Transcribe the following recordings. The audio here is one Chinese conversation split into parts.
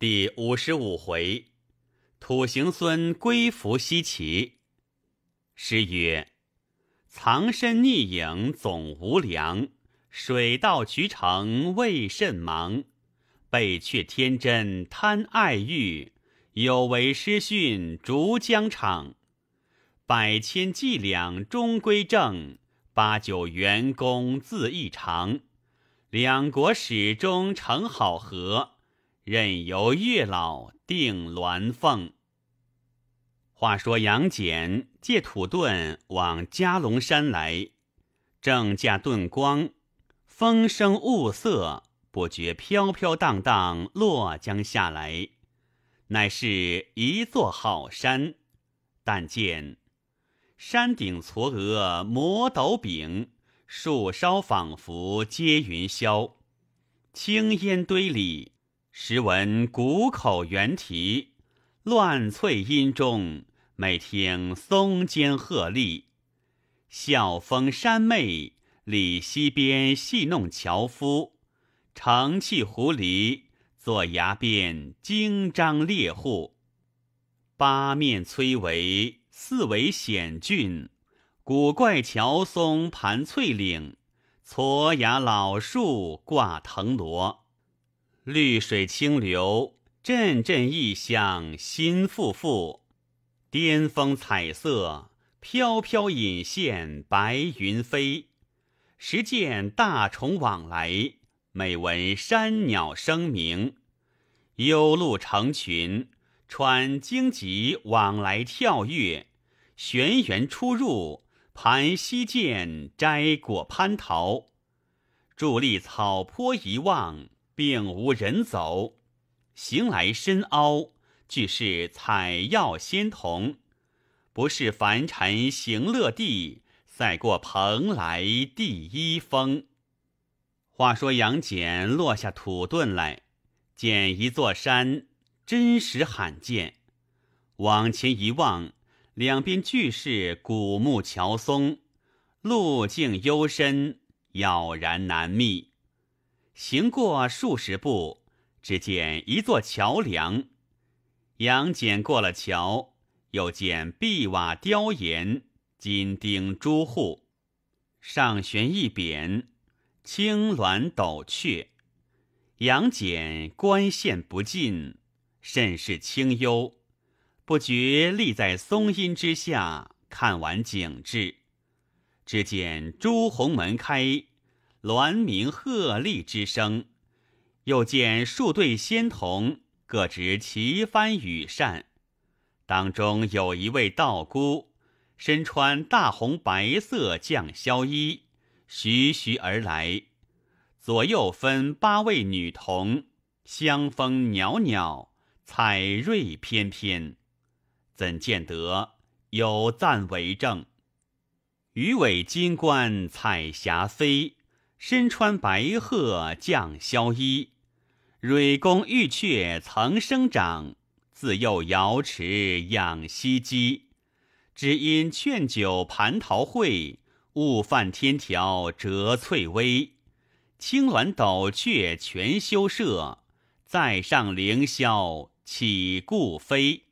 第五十五回，土行孙归服西岐。诗曰：“藏身匿影总无良，水到渠成未甚忙。被却天真贪爱欲，有违师训逐疆场。百千伎俩终归正，八九员工自异常。两国始终成好合。”任由月老定鸾凤。话说杨戬借土遁往加龙山来，正驾遁光，风生雾色，不觉飘飘荡荡落江下来，乃是一座好山。但见山顶嵯峨，摩斗柄，树梢仿佛接云霄，青烟堆里。时闻谷口猿啼，乱翠阴中；每听松间鹤唳，啸风山媚。里溪边戏弄樵夫，长气狐狸坐崖边惊张猎户。八面崔嵬，四围险峻。古怪乔松盘翠岭，矬崖老树挂藤萝。绿水清流，阵阵异香，心馥馥；巅峰彩色，飘飘隐现，白云飞。时见大虫往来，每闻山鸟声鸣。幽鹿成群，穿荆棘往来跳跃；玄猿出入，盘溪涧摘果蟠桃。伫立草坡一望。并无人走，行来深凹，俱是采药仙童，不是凡尘行乐地，赛过蓬莱第一峰。话说杨戬落下土遁来，见一座山，真实罕见。往前一望，两边俱是古木乔松，路径幽深，杳然难觅。行过数十步，只见一座桥梁。杨戬过了桥，又见碧瓦雕檐、金钉朱户，上悬一匾，青鸾斗雀。杨戬观线不尽，甚是清幽，不觉立在松荫之下，看完景致，只见朱红门开。鸾鸣鹤唳之声，又见数对仙童各执旗幡羽扇，当中有一位道姑，身穿大红白色绛绡衣，徐徐而来，左右分八位女童，香风袅袅，彩瑞翩翩，怎见得有赞为证？鱼尾金冠，彩霞飞。身穿白鹤降霄衣，蕊宫玉阙曾生长。自幼瑶池养西鸡。只因劝酒蟠桃会，误犯天条折翠微。青鸾斗雀全修舍，在上凌霄岂故飞？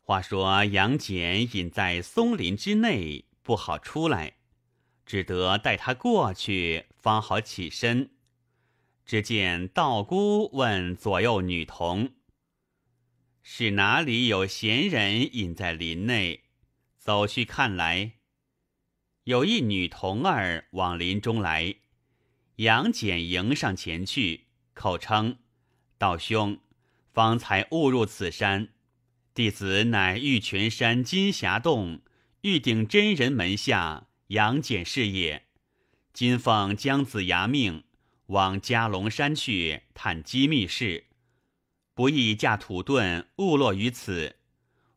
话说杨戬隐在松林之内，不好出来，只得带他过去。方好起身，只见道姑问左右女童：“是哪里有闲人隐在林内？”走去看来，有一女童儿往林中来，杨戬迎上前去，口称：“道兄，方才误入此山，弟子乃玉泉山金霞洞玉鼎真人门下，杨戬是也。”今奉姜子牙命，往嘉龙山去探机密事，不宜驾土遁误落于此，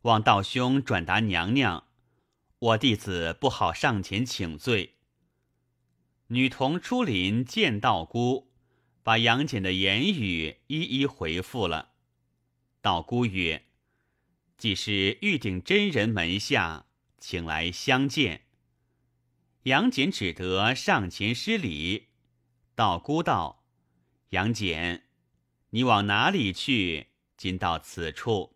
望道兄转达娘娘，我弟子不好上前请罪。女童出林见道姑，把杨戬的言语一一回复了。道姑曰：“既是玉鼎真人门下，请来相见。”杨戬只得上前施礼。道姑道：“杨戬，你往哪里去？今到此处。”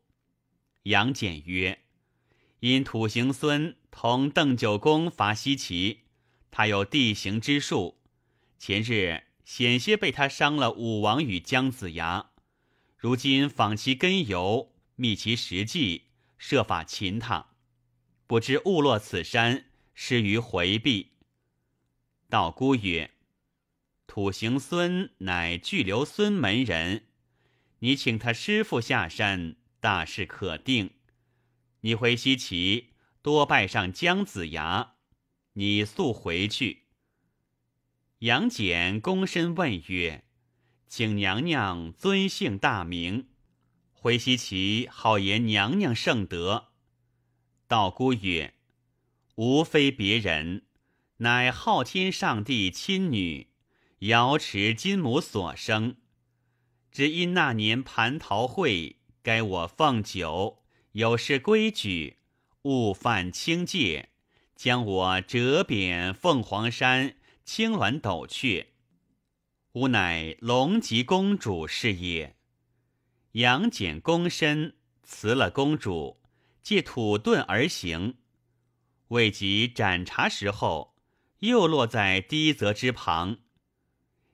杨戬曰：“因土行孙同邓九公伐西岐，他有地形之术，前日险些被他伤了武王与姜子牙。如今访其根由，觅其实迹，设法擒他。不知误落此山。”施于回避，道姑曰：“土行孙乃巨留孙门人，你请他师傅下山，大事可定。你回西岐，多拜上姜子牙。你速回去。”杨戬躬身问曰：“请娘娘尊姓大名？回西岐好言娘娘圣德。”道姑曰。无非别人，乃昊天上帝亲女，瑶池金母所生。只因那年蟠桃会，该我放酒，有失规矩，误犯清戒，将我折贬凤凰山青鸾斗阙。吾乃龙吉公主是也。杨戬躬身辞了公主，借土遁而行。未及斩茶时候，又落在低泽之旁。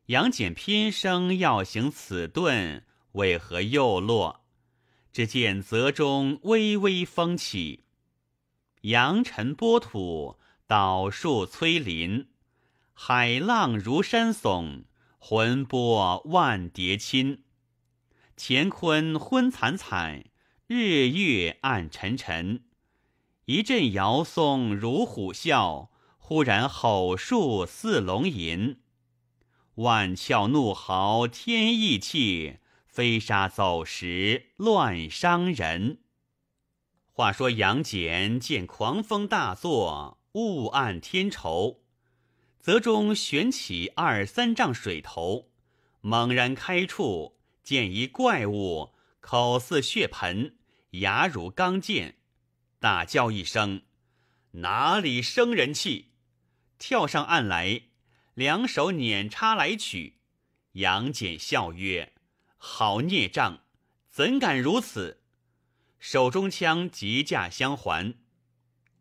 杨戬拼生要行此遁，为何又落？只见泽中微微风起，扬尘波土，倒树摧林，海浪如山耸，魂波万叠侵。乾坤昏惨惨，日月暗沉沉。一阵摇松如虎啸，忽然吼树似龙吟，万窍怒号天意气，飞沙走石乱伤人。话说杨戬见狂风大作，雾暗天愁，泽中悬起二三丈水头，猛然开处，见一怪物，口似血盆，牙如钢剑。大叫一声：“哪里生人气！”跳上岸来，两手捻叉来取。杨戬笑曰：“好孽障，怎敢如此！”手中枪急架相还，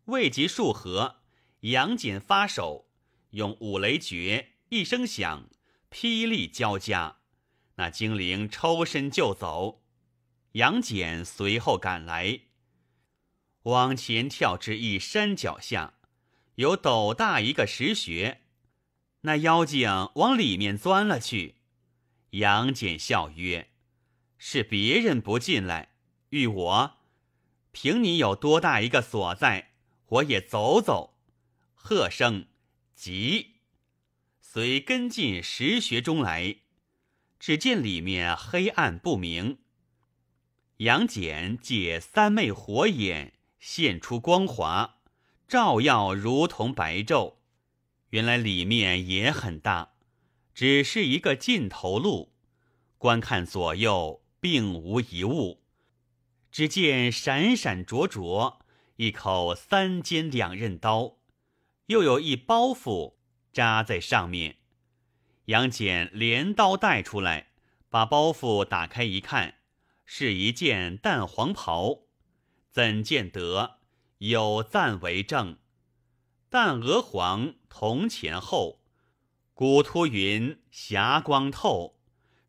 未及数合，杨戬发手用五雷诀，一声响，霹雳交加。那精灵抽身就走，杨戬随后赶来。往前跳至一山脚下，有斗大一个石穴，那妖精往里面钻了去。杨戬笑曰：“是别人不进来，遇我，凭你有多大一个所在，我也走走。”喝声急，随跟进石穴中来，只见里面黑暗不明。杨戬借三昧火眼。现出光华，照耀如同白昼。原来里面也很大，只是一个尽头路。观看左右，并无一物。只见闪闪灼灼，一口三尖两刃刀，又有一包袱扎在上面。杨戬连刀带出来，把包袱打开一看，是一件淡黄袍。怎见得有赞为证？但娥黄铜前后，古突云霞光透，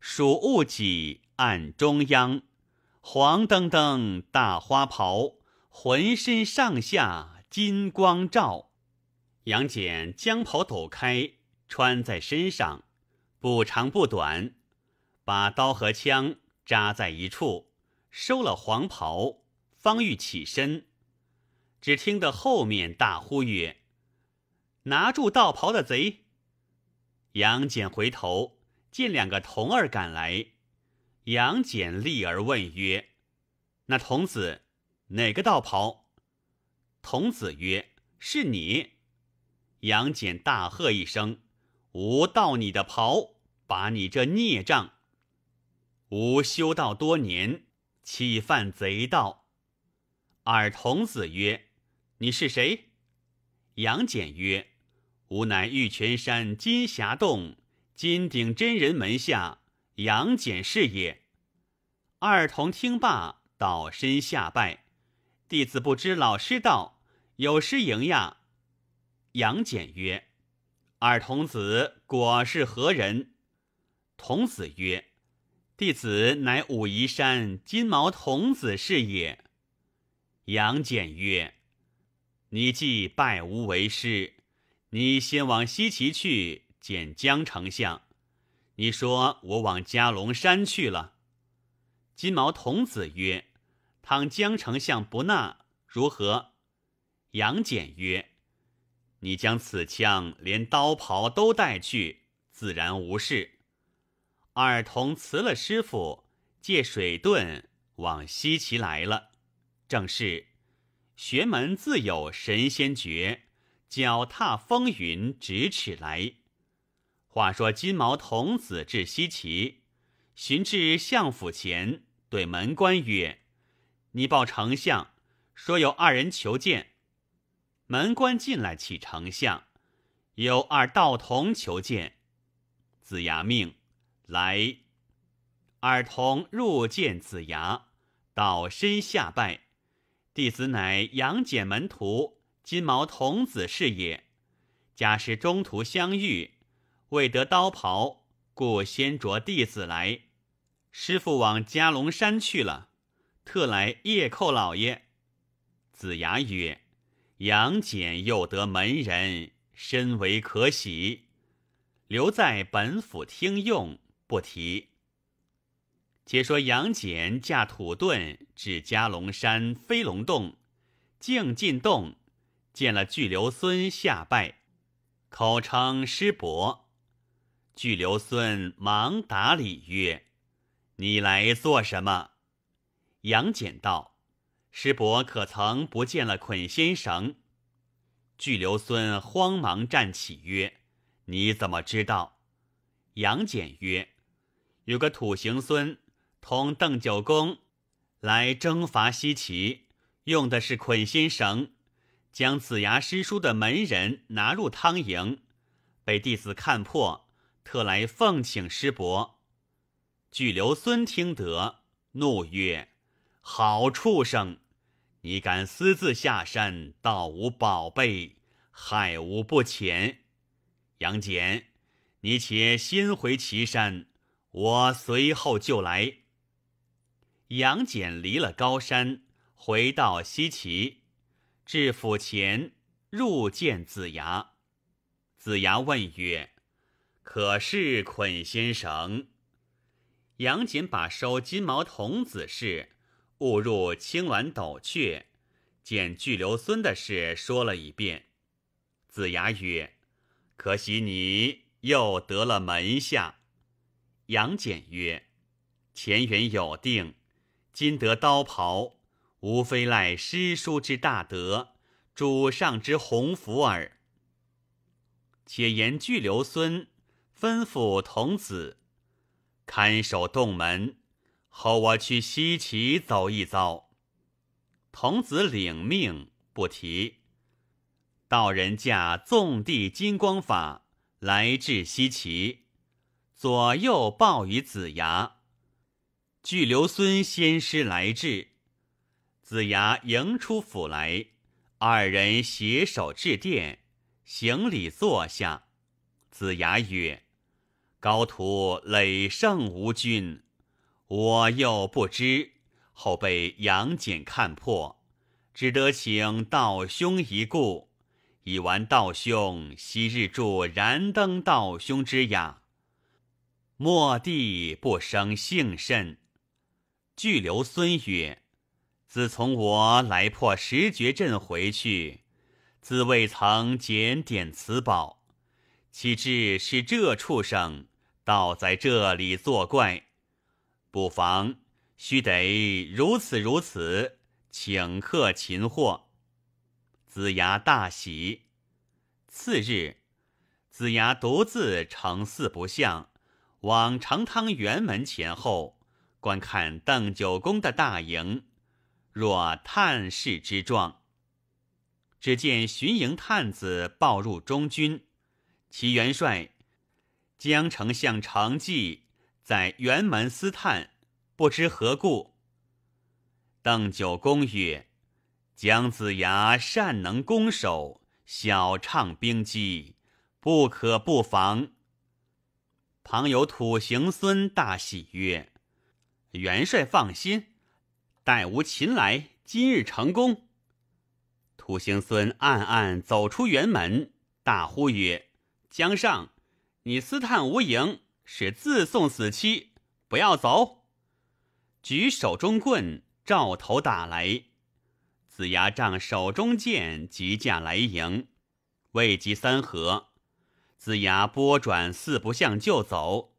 蜀雾脊暗中央，黄澄澄大花袍，浑身上下金光照。杨戬将袍抖开，穿在身上，不长不短，把刀和枪扎在一处，收了黄袍。方欲起身，只听得后面大呼曰：“拿住道袍的贼！”杨戬回头见两个童儿赶来，杨戬立而问曰：“那童子哪个道袍？”童子曰：“是你。”杨戬大喝一声：“吾盗你的袍，把你这孽障！吾修道多年，岂犯贼道？”二童子曰：“你是谁？”杨戬曰：“吾乃玉泉山金霞洞金鼎真人门下杨戬是也。”二童听罢，倒身下拜：“弟子不知老师道，有失迎呀。”杨戬曰：“二童子果是何人？”童子曰：“弟子乃武夷山金毛童子是也。”杨戬曰：“你既拜吾为师，你先往西岐去见姜丞相。你说我往嘉龙山去了。”金毛童子曰：“倘姜丞相不纳，如何？”杨戬曰：“你将此枪连刀袍都带去，自然无事。”二童辞了师傅，借水遁往西岐来了。正是，玄门自有神仙诀，脚踏风云咫尺来。话说金毛童子至西岐，寻至相府前，对门官曰：“你报丞相，说有二人求见。”门官进来启丞相：“有二道童求见。”子牙命来，二童入见子牙，倒身下拜。弟子乃杨戬门徒，金毛童子是也。家师中途相遇，未得刀袍，故先着弟子来。师傅往嘉龙山去了，特来夜叩老爷。子牙曰：“杨戬又得门人，深为可喜。留在本府听用，不提。”且说杨戬驾土遁至加龙山飞龙洞，径进洞，见了巨留孙下拜，口称师伯。巨留孙忙打礼曰：“你来做什么？”杨戬道：“师伯可曾不见了捆仙绳？”巨留孙慌忙站起曰：“你怎么知道？”杨戬曰：“有个土行孙。”同邓九公来征伐西岐，用的是捆心绳，将子牙师叔的门人拿入汤营，被弟子看破，特来奉请师伯。沮留孙听得，怒曰：“好畜生，你敢私自下山，盗吾宝贝，害吾不浅！”杨戬，你且先回岐山，我随后就来。杨戬离了高山，回到西岐，至府前入见子牙。子牙问曰：“可是捆仙绳？”杨戬把收金毛童子事、误入青鸾斗阙、见巨留孙的事说了一遍。子牙曰：“可惜你又得了门下。”杨戬曰：“前缘有定。”今得刀袍，无非赖诗书之大德、主上之鸿福耳。且言巨留孙吩咐童子看守洞门，候我去西岐走一遭。童子领命，不提。道人驾纵地金光法来至西岐，左右抱于子牙。巨刘孙先师来至，子牙迎出府来，二人携手致殿，行礼坐下。子牙曰：“高徒累胜无军，我又不知，后被杨戬看破，只得请道兄一顾。已完道兄昔日助燃灯道兄之雅，末帝不生幸甚。”据留孙曰：“自从我来破十绝阵回去，自未曾检点此宝，岂知是这畜生倒在这里作怪？不妨，须得如此如此，请客擒获。”子牙大喜。次日，子牙独自乘四不像，往长汤辕门前后。观看邓九公的大营，若探视之状。只见巡营探子报入中军，其元帅姜丞相程计在辕门私探，不知何故。邓九公曰：“姜子牙善能攻守，晓唱兵机，不可不防。”旁有土行孙大喜曰：元帅放心，待吾擒来，今日成功。土行孙暗暗走出辕门，大呼曰：“江尚，你私探无营，是自送死期！不要走！”举手中棍照头打来。子牙仗手中剑急驾来迎，未及三合，子牙拨转四不像就走。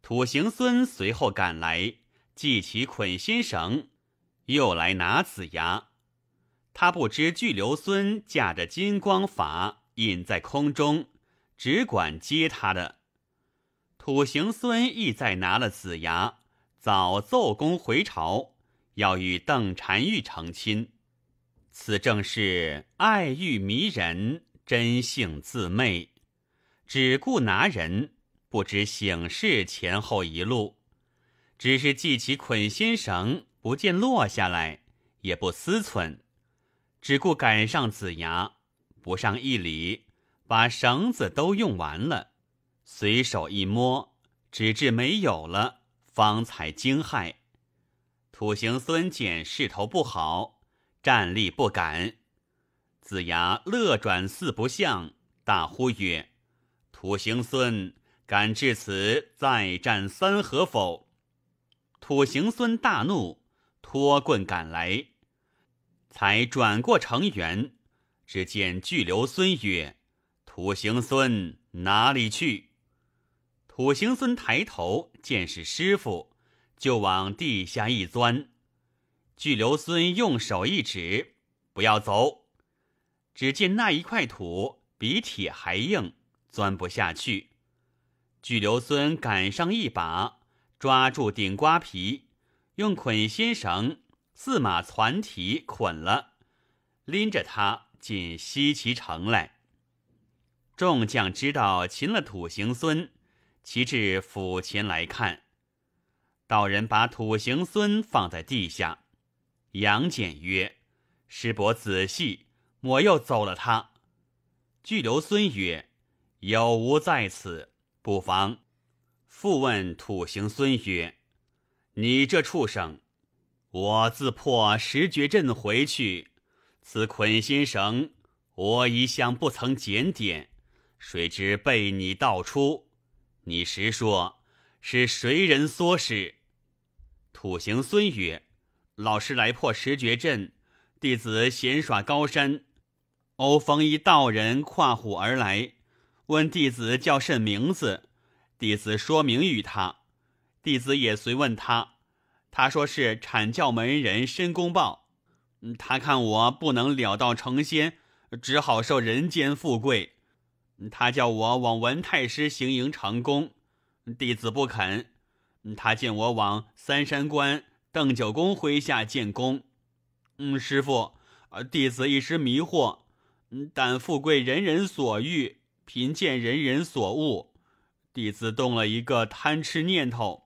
土行孙随后赶来。系起捆心绳，又来拿子牙。他不知巨留孙驾着金光法隐在空中，只管接他的。土行孙亦在拿了子牙，早奏功回朝，要与邓婵玉成亲。此正是爱欲迷人，真性自昧，只顾拿人，不知醒事前后一路。只是系起捆仙绳，不见落下来，也不思忖，只顾赶上子牙。不上一里，把绳子都用完了。随手一摸，直至没有了，方才惊骇。土行孙见势头不好，站立不敢。子牙乐转四不像，大呼曰：“土行孙，敢至此，再战三合否？”土行孙大怒，脱棍赶来，才转过城垣，只见巨流孙曰：“土行孙哪里去？”土行孙抬头见是师傅，就往地下一钻。巨流孙用手一指：“不要走！”只见那一块土比铁还硬，钻不下去。巨流孙赶上一把。抓住顶瓜皮，用捆心绳四马攒蹄捆了，拎着他进西岐城来。众将知道擒了土行孙，齐至府前来看。道人把土行孙放在地下。杨戬曰：“师伯仔细，我又走了他。”巨留孙曰：“有无在此，不妨。”复问土行孙曰：“你这畜生，我自破十绝阵回去，此捆心绳我一向不曾检点，谁知被你盗出？你实说是谁人唆使？”土行孙曰：“老师来破十绝阵，弟子闲耍高山，偶逢一道人跨虎而来，问弟子叫甚名字。”弟子说明与他，弟子也随问他，他说是阐教门人申公豹。他看我不能了道成仙，只好受人间富贵。他叫我往文太师行营长功，弟子不肯。他见我往三山关邓九公麾下建功，嗯，师傅，弟子一时迷惑。但富贵人人所欲，贫贱人人所恶。弟子动了一个贪吃念头，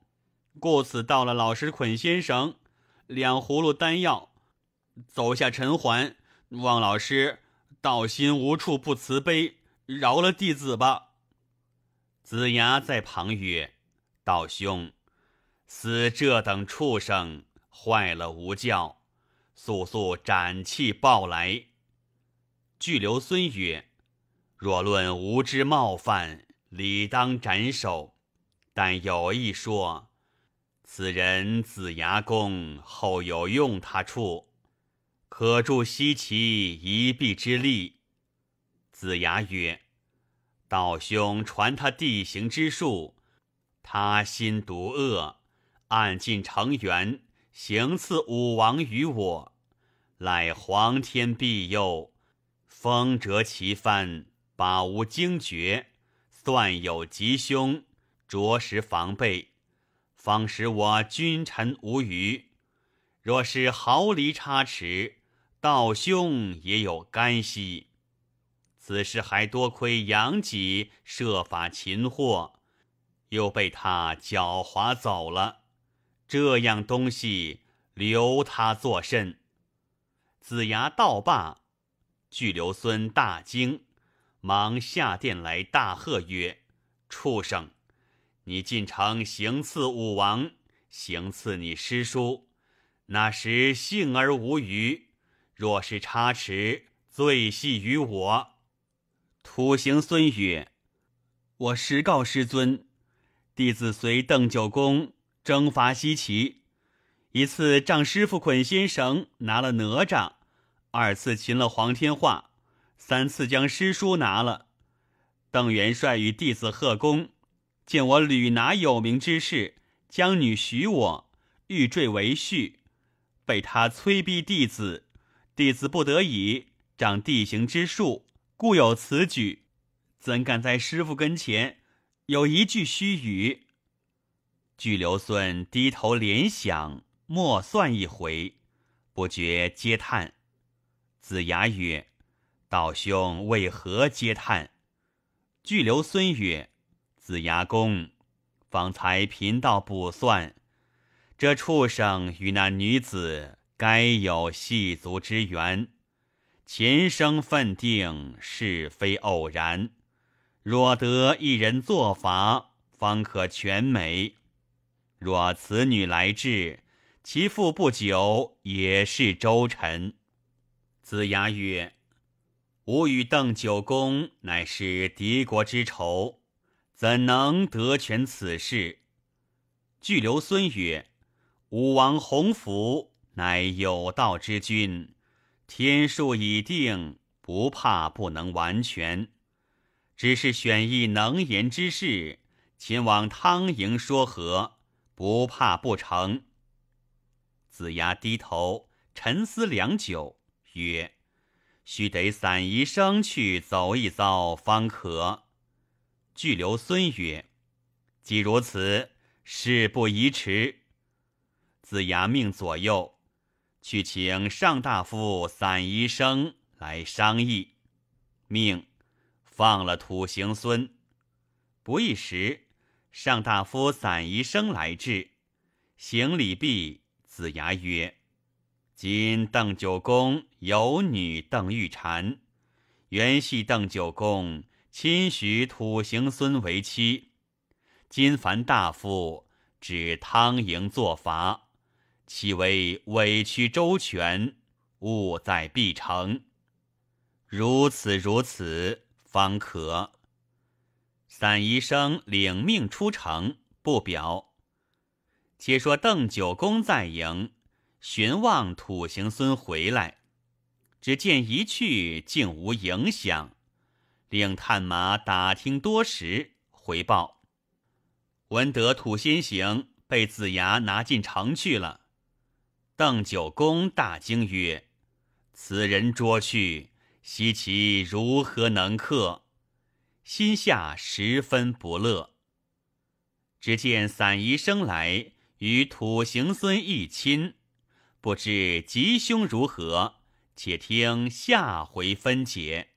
故此到了老师捆仙绳、两葫芦丹药，走下尘寰。望老师，道心无处不慈悲，饶了弟子吧。子牙在旁曰：“道兄，似这等畜生，坏了吾教，速速斩气报来。”巨留孙曰：“若论无知冒犯。”理当斩首，但有一说：此人子牙公后有用他处，可助西岐一臂之力。子牙曰：“道兄传他地形之术，他心毒恶，暗尽成员行刺武王于我，乃皇天庇佑，封折其幡，把无惊觉。”算有吉凶，着实防备，方使我君臣无虞。若是毫厘差池，道兄也有干系。此事还多亏杨吉设法擒获，又被他狡猾走了。这样东西留他作甚？子牙道罢，巨留孙大惊。忙下殿来，大喝曰：“畜生，你进城行刺武王，行刺你师叔，那时幸而无虞；若是差池，罪系于我。”土行孙曰：“我实告师尊，弟子随邓九公征伐西岐，一次仗师傅捆仙绳拿了哪吒，二次擒了黄天化。”三次将诗书拿了，邓元帅与弟子贺功，见我屡拿有名之士，将女许我，欲坠为婿，被他催逼弟子，弟子不得已，长地形之术，故有此举，怎敢在师傅跟前有一句虚语？巨留孙低头联想，默算一回，不觉嗟叹。子牙曰。道兄为何嗟叹？巨留孙曰：“子牙公，方才贫道卜算，这畜生与那女子该有系族之缘，前生分定，是非偶然。若得一人作法，方可全美。若此女来至，其父不久也是周臣。”子牙曰。吾与邓九公乃是敌国之仇，怎能得全此事？巨留孙曰：“武王洪福，乃有道之君，天数已定，不怕不能完全。只是选一能言之士，前往汤营说和，不怕不成。”子牙低头沉思良久，曰。须得散宜生去走一遭，方可。惧留孙曰：“既如此，事不宜迟。”子牙命左右去请上大夫散宜生来商议，命放了土行孙。不一时，上大夫散宜生来至，行礼毕，子牙曰。今邓九公有女邓玉婵，原系邓九公亲许土行孙为妻。今凡大夫指汤营作法，岂为委屈周全，务在必成。如此如此，方可。散医生领命出城，不表。且说邓九公在营。寻望土行孙回来，只见一去竟无影响，令探马打听多时，回报，闻得土行被子牙拿进城去了。邓九公大惊曰：“此人捉去，西岐如何能克？”心下十分不乐。只见散宜生来与土行孙一亲。不知吉凶如何，且听下回分解。